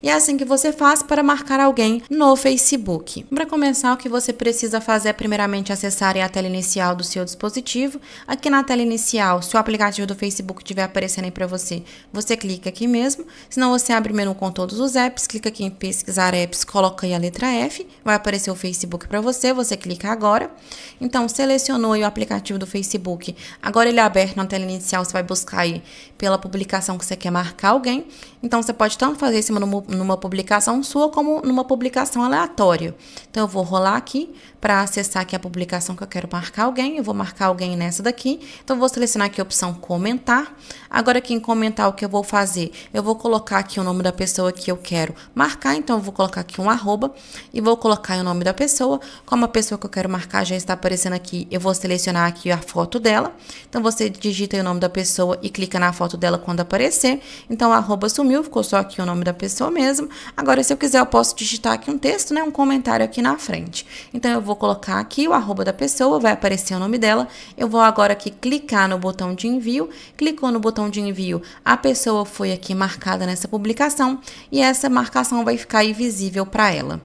E é assim que você faz para marcar alguém no Facebook. Para começar, o que você precisa fazer é primeiramente acessar a tela inicial do seu dispositivo. Aqui na tela inicial, se o aplicativo do Facebook estiver aparecendo aí para você, você clica aqui mesmo. Senão você abre o menu com todos os apps, clica aqui em pesquisar apps, coloca aí a letra F, vai aparecer o Facebook para você, você clica agora. Então, selecionou o aplicativo do Facebook. Agora ele é aberto na tela inicial, você vai buscar aí pela publicação que você quer marcar alguém. Então, você pode tanto fazer esse mobile numa publicação sua como numa publicação aleatória. Então, eu vou rolar aqui para acessar aqui a publicação que eu quero marcar alguém. Eu vou marcar alguém nessa daqui. Então, vou selecionar aqui a opção comentar. Agora, aqui em comentar, o que eu vou fazer? Eu vou colocar aqui o nome da pessoa que eu quero marcar. Então, eu vou colocar aqui um arroba e vou colocar o nome da pessoa. Como a pessoa que eu quero marcar já está aparecendo aqui, eu vou selecionar aqui a foto dela. Então, você digita o nome da pessoa e clica na foto dela quando aparecer. Então, o arroba sumiu, ficou só aqui o nome da pessoa mesmo mesmo. Agora, se eu quiser, eu posso digitar aqui um texto, né? Um comentário aqui na frente. Então, eu vou colocar aqui o arroba da pessoa, vai aparecer o nome dela. Eu vou agora aqui clicar no botão de envio. Clicou no botão de envio, a pessoa foi aqui marcada nessa publicação e essa marcação vai ficar aí visível para ela.